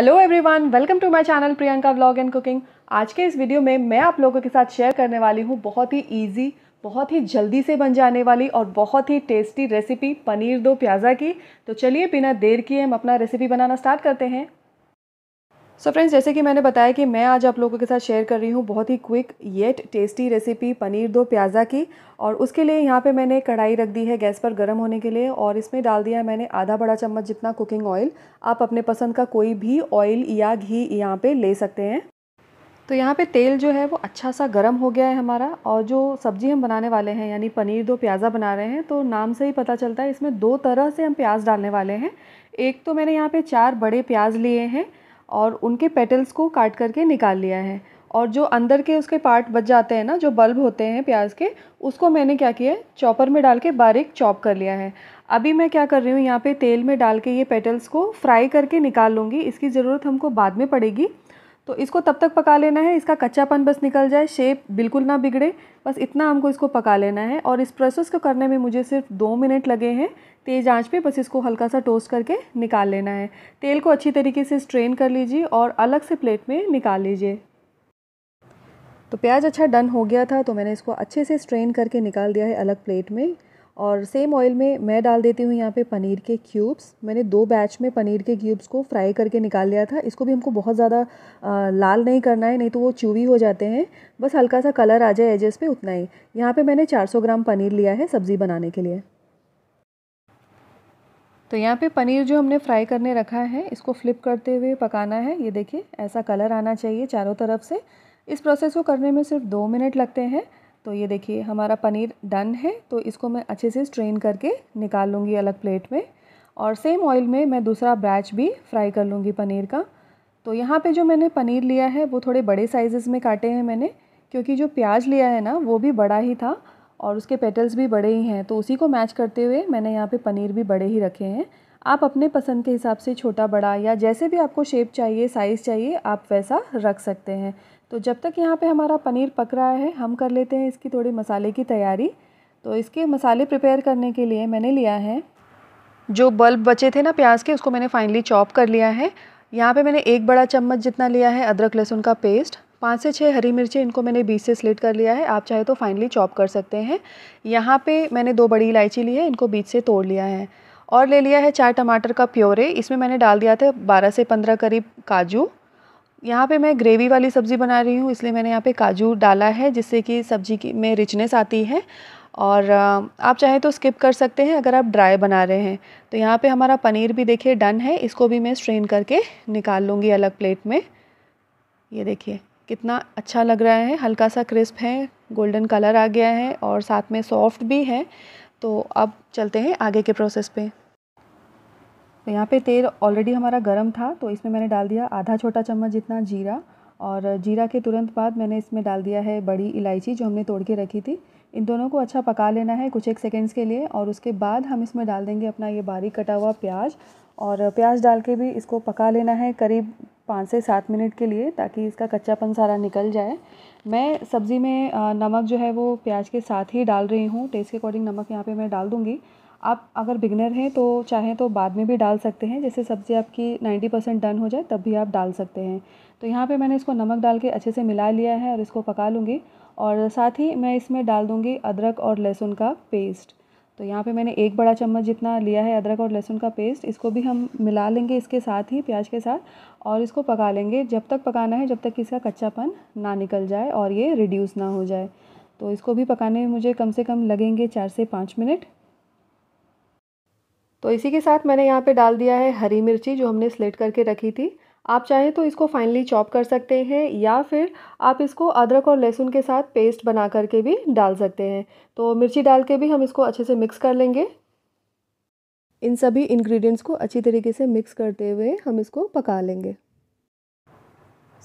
hello everyone welcome to my channel Priyanka vlog and cooking आज के इस वीडियो में मैं आप लोगों के साथ शेयर करने वाली हूँ बहुत ही इजी बहुत ही जल्दी से बन जाने वाली और बहुत ही टेस्टी रेसिपी पनीर दो प्याज़ा की तो चलिए बिना देर किए हम अपना रेसिपी बनाना स्टार्ट करते हैं सो so फ्रेंड्स जैसे कि मैंने बताया कि मैं आज आप लोगों के साथ शेयर कर रही हूँ बहुत ही quick yet tasty recipe paneer do pyaza की और उसके लिए यहाँ पे मैंने कढ़ाई रख दी है गैस पर गर्म होने के लिए और इसमें डाल दिया है मैंने आधा बड़ा चम्मच जितना कुकिंग ऑयल आप अपने पसंद का कोई भी ऑयल या घी यहाँ पर ले सकते हैं तो यहाँ पे तेल जो है वो अच्छा सा गर्म हो गया है हमारा और जो सब्ज़ी हम बनाने वाले हैं यानी पनीर दो प्याज़ा बना रहे हैं तो नाम से ही पता चलता है इसमें दो तरह से हम प्याज डालने वाले हैं एक तो मैंने यहाँ पे चार बड़े प्याज लिए हैं और उनके पेटल्स को काट करके निकाल लिया है और जो अंदर के उसके पार्ट बच जाते हैं ना जो बल्ब होते हैं प्याज के उसको मैंने क्या किया चॉपर में डाल के बारीक चॉप कर लिया है अभी मैं क्या कर रही हूँ यहाँ पे तेल में डाल के ये पेटल्स को फ्राई करके निकाल लूँगी इसकी ज़रूरत हमको बाद में पड़ेगी तो इसको तब तक पका लेना है इसका कच्चापन बस निकल जाए शेप बिल्कुल ना बिगड़े बस इतना हमको इसको पका लेना है और इस प्रोसेस को करने में मुझे सिर्फ दो मिनट लगे हैं तेज़ आंच पे बस इसको हल्का सा टोस्ट करके निकाल लेना है तेल को अच्छी तरीके से स्ट्रेन कर लीजिए और अलग से प्लेट में निकाल लीजिए तो प्याज अच्छा डन हो गया था तो मैंने इसको अच्छे से स्ट्रेन करके निकाल दिया है अलग प्लेट में और सेम ऑयल में मैं डाल देती हूँ यहाँ पे पनीर के क्यूब्स मैंने दो बैच में पनीर के क्यूब्स को फ्राई करके निकाल लिया था इसको भी हमको बहुत ज़्यादा लाल नहीं करना है नहीं तो वो च्यूवी हो जाते हैं बस हल्का सा कलर आ जाए एजेस पे उतना ही यहाँ पे मैंने 400 ग्राम पनीर लिया है सब्ज़ी बनाने के लिए तो यहाँ पर पनीर जो हमने फ्राई करने रखा है इसको फ्लिप करते हुए पकाना है ये देखिए ऐसा कलर आना चाहिए चारों तरफ से इस प्रोसेस को करने में सिर्फ दो मिनट लगते हैं तो ये देखिए हमारा पनीर डन है तो इसको मैं अच्छे से स्ट्रेन करके निकाल लूँगी अलग प्लेट में और सेम ऑयल में मैं दूसरा बैच भी फ्राई कर लूँगी पनीर का तो यहाँ पे जो मैंने पनीर लिया है वो थोड़े बड़े साइज़ में काटे हैं मैंने क्योंकि जो प्याज लिया है ना वो भी बड़ा ही था और उसके पेटल्स भी बड़े ही हैं तो उसी को मैच करते हुए मैंने यहाँ पर पनीर भी बड़े ही रखे हैं आप अपने पसंद के हिसाब से छोटा बड़ा या जैसे भी आपको शेप चाहिए साइज़ चाहिए आप वैसा रख सकते हैं तो जब तक यहाँ पे हमारा पनीर पक रहा है हम कर लेते हैं इसकी थोड़ी मसाले की तैयारी तो इसके मसाले प्रिपेयर करने के लिए मैंने लिया है जो बल्ब बचे थे ना प्याज के उसको मैंने फाइनली चॉप कर लिया है यहाँ पर मैंने एक बड़ा चम्मच जितना लिया है अदरक लहसुन का पेस्ट पाँच से छः हरी मिर्ची इनको मैंने बीस से स्लेट कर लिया है आप चाहे तो फाइनली चॉप कर सकते हैं यहाँ पे मैंने दो बड़ी इलायची ली है इनको बीच से तोड़ लिया है और ले लिया है चार टमाटर का प्योरे इसमें मैंने डाल दिया था बारह से पंद्रह करीब काजू यहाँ पे मैं ग्रेवी वाली सब्ज़ी बना रही हूँ इसलिए मैंने यहाँ पे काजू डाला है जिससे कि सब्ज़ी की में रिचनेस आती है और आप चाहें तो स्किप कर सकते हैं अगर आप ड्राई बना रहे हैं तो यहाँ पे हमारा पनीर भी देखिए डन है इसको भी मैं स्ट्रेन करके निकाल लूँगी अलग प्लेट में ये देखिए कितना अच्छा लग रहा है हल्का सा क्रिस्प है गोल्डन कलर आ गया है और साथ में सॉफ्ट भी है तो अब चलते हैं आगे के प्रोसेस पे तो यहाँ पे तेल ऑलरेडी हमारा गर्म था तो इसमें मैंने डाल दिया आधा छोटा चम्मच जितना जीरा और जीरा के तुरंत बाद मैंने इसमें डाल दिया है बड़ी इलायची जो हमने तोड़ के रखी थी इन दोनों को अच्छा पका लेना है कुछ एक सेकेंड्स के लिए और उसके बाद हम इसमें डाल देंगे अपना ये बारीक कटा हुआ प्याज और प्याज डाल के भी इसको पका लेना है करीब पाँच से सात मिनट के लिए ताकि इसका कच्चापन सारा निकल जाए मैं सब्ज़ी में नमक जो है वो प्याज के साथ ही डाल रही हूँ टेस्ट के अकॉर्डिंग नमक यहाँ पे मैं डाल दूँगी आप अगर बिगनर हैं तो चाहें तो बाद में भी डाल सकते हैं जैसे सब्ज़ी आपकी नाइन्टी परसेंट डन हो जाए तब भी आप डाल सकते हैं तो यहाँ पे मैंने इसको नमक डाल के अच्छे से मिला लिया है और इसको पका लूँगी और साथ ही मैं इसमें डाल दूँगी अदरक और लहसुन का पेस्ट तो यहाँ पे मैंने एक बड़ा चम्मच जितना लिया है अदरक और लहसुन का पेस्ट इसको भी हम मिला लेंगे इसके साथ ही प्याज के साथ और इसको पका लेंगे जब तक पकाना है जब तक इसका कच्चापन ना निकल जाए और ये रिड्यूस ना हो जाए तो इसको भी पकाने में मुझे कम से कम लगेंगे चार से पाँच मिनट तो इसी के साथ मैंने यहाँ पे डाल दिया है हरी मिर्ची जो हमने स्लेट करके रखी थी आप चाहें तो इसको फाइनली चॉप कर सकते हैं या फिर आप इसको अदरक और लहसुन के साथ पेस्ट बना करके भी डाल सकते हैं तो मिर्ची डाल के भी हम इसको अच्छे से मिक्स कर लेंगे इन सभी इंग्रेडिएंट्स को अच्छी तरीके से मिक्स करते हुए हम इसको पका लेंगे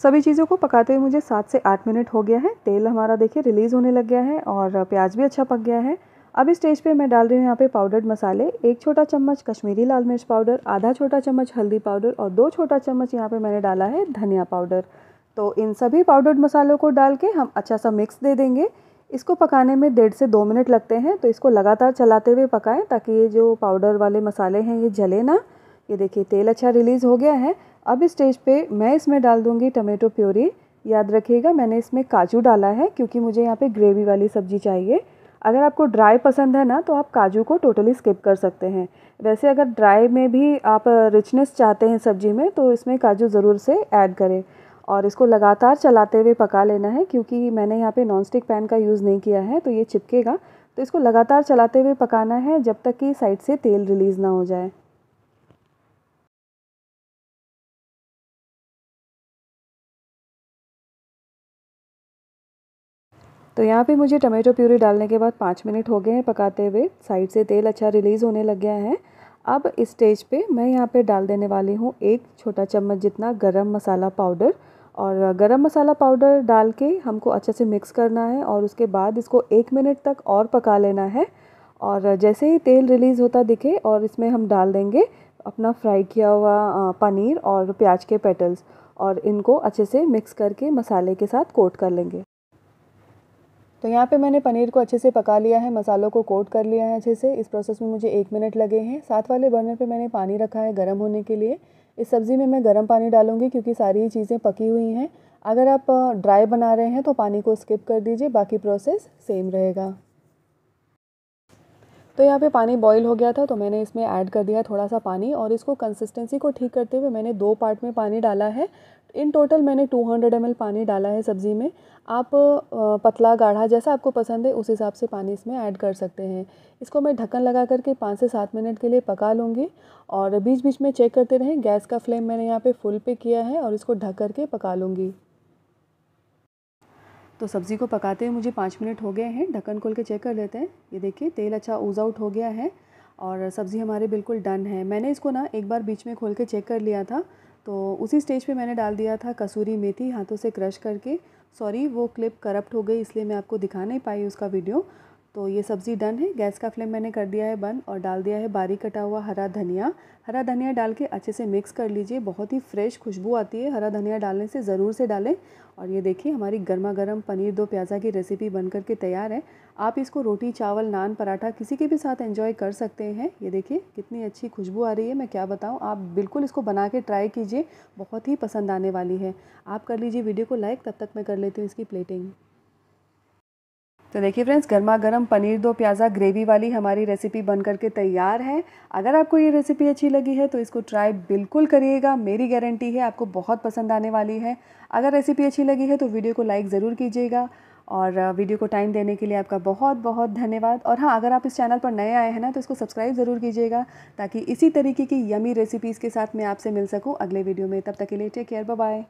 सभी चीज़ों को पकाते हुए मुझे सात से आठ मिनट हो गया है तेल हमारा देखिए रिलीज़ होने लग गया है और प्याज भी अच्छा पक गया है अब इस स्टेज पे मैं डाल रही हूँ यहाँ पे पाउडर्ड मसाले एक छोटा चम्मच कश्मीरी लाल मिर्च पाउडर आधा छोटा चम्मच हल्दी पाउडर और दो छोटा चम्मच यहाँ पे मैंने डाला है धनिया पाउडर तो इन सभी पाउडर्ड मसालों को डाल के हम अच्छा सा मिक्स दे देंगे इसको पकाने में डेढ़ से दो मिनट लगते हैं तो इसको लगातार चलाते हुए पकाएं ताकि ये जो पाउडर वाले मसाले हैं ये जले ना ये देखिए तेल अच्छा रिलीज़ हो गया है अब इस स्टेज पर मैं इसमें डाल दूँगी टमेटो प्योरी याद रखिएगा मैंने इसमें काजू डाला है क्योंकि मुझे यहाँ पे ग्रेवी वाली सब्जी चाहिए अगर आपको ड्राई पसंद है ना तो आप काजू को टोटली स्किप कर सकते हैं वैसे अगर ड्राई में भी आप रिचनेस चाहते हैं सब्ज़ी में तो इसमें काजू ज़रूर से ऐड करें और इसको लगातार चलाते हुए पका लेना है क्योंकि मैंने यहाँ पे नॉनस्टिक पैन का यूज़ नहीं किया है तो ये चिपकेगा तो इसको लगातार चलाते हुए पकाना है जब तक कि साइड से तेल रिलीज़ ना हो जाए तो यहाँ पे मुझे टमाटो प्यूरी डालने के बाद पाँच मिनट हो गए हैं पकाते हुए साइड से तेल अच्छा रिलीज़ होने लग गया है अब इस स्टेज पे मैं यहाँ पे डाल देने वाली हूँ एक छोटा चम्मच जितना गरम मसाला पाउडर और गरम मसाला पाउडर डाल के हमको अच्छे से मिक्स करना है और उसके बाद इसको एक मिनट तक और पका लेना है और जैसे ही तेल रिलीज़ होता दिखे और इसमें हम डाल देंगे अपना फ्राई किया हुआ पनीर और प्याज के पेटल्स और इनको अच्छे से मिक्स करके मसाले के साथ कोट कर लेंगे तो यहाँ पे मैंने पनीर को अच्छे से पका लिया है मसालों को कोट कर लिया है अच्छे से इस प्रोसेस में मुझे एक मिनट लगे हैं साथ वाले बर्नर पे मैंने पानी रखा है गर्म होने के लिए इस सब्ज़ी में मैं गर्म पानी डालूंगी क्योंकि सारी ही चीज़ें पकी हुई हैं अगर आप ड्राई बना रहे हैं तो पानी को स्किप कर दीजिए बाकी प्रोसेस सेम रहेगा तो यहाँ पे पानी बॉईल हो गया था तो मैंने इसमें ऐड कर दिया थोड़ा सा पानी और इसको कंसिस्टेंसी को ठीक करते हुए मैंने दो पार्ट में पानी डाला है इन टोटल मैंने 200 हंड्रेड पानी डाला है सब्ज़ी में आप पतला गाढ़ा जैसा आपको पसंद है उस हिसाब से पानी इसमें ऐड कर सकते हैं इसको मैं ढक्कन लगा करके पाँच से सात मिनट के लिए पका लूँगी और बीच बीच में चेक करते रहें गैस का फ्लेम मैंने यहाँ पे फुल पे किया है और इसको ढक करके पका लूँगी तो सब्ज़ी को पकाते हुए मुझे पाँच मिनट हो गए हैं ढक्कन खोल के चेक कर लेते हैं ये देखिए तेल अच्छा ऊज आउट हो गया है और सब्ज़ी हमारे बिल्कुल डन है मैंने इसको ना एक बार बीच में खोल के चेक कर लिया था तो उसी स्टेज पे मैंने डाल दिया था कसूरी मेथी हाथों से क्रश करके सॉरी वो क्लिप करप्ट हो गई इसलिए मैं आपको दिखा नहीं पाई उसका वीडियो तो ये सब्ज़ी डन है गैस का फ्लेम मैंने कर दिया है बंद और डाल दिया है बारीक कटा हुआ हरा धनिया हरा धनिया डाल के अच्छे से मिक्स कर लीजिए बहुत ही फ्रेश खुशबू आती है हरा धनिया डालने से ज़रूर से डालें और ये देखिए हमारी गर्मा गर्म पनीर दो प्याज़ा की रेसिपी बन कर के तैयार है आप इसको रोटी चावल नान पराठा किसी के भी साथ एंजॉय कर सकते हैं ये देखिए कितनी अच्छी खुशबू आ रही है मैं क्या बताऊँ आप बिल्कुल इसको बना के ट्राई कीजिए बहुत ही पसंद आने वाली है आप कर लीजिए वीडियो को लाइक तब तक मैं कर लेती हूँ इसकी प्लेटिंग तो देखिए फ्रेंड्स गर्मा गर्म पनीर दो प्याज़ा ग्रेवी वाली हमारी रेसिपी बन करके तैयार है अगर आपको ये रेसिपी अच्छी लगी है तो इसको ट्राई बिल्कुल करिएगा मेरी गारंटी है आपको बहुत पसंद आने वाली है अगर रेसिपी अच्छी लगी है तो वीडियो को लाइक ज़रूर कीजिएगा और वीडियो को टाइम देने के लिए आपका बहुत बहुत धन्यवाद और हाँ अगर आप इस चैनल पर नए आए हैं ना तो इसको सब्सक्राइब ज़रूर कीजिएगा ताकि इसी तरीके की यमी रेसिपीज़ के साथ मैं आपसे मिल सकूँ अगले वीडियो में तब तक के लिए टेक केयर बाय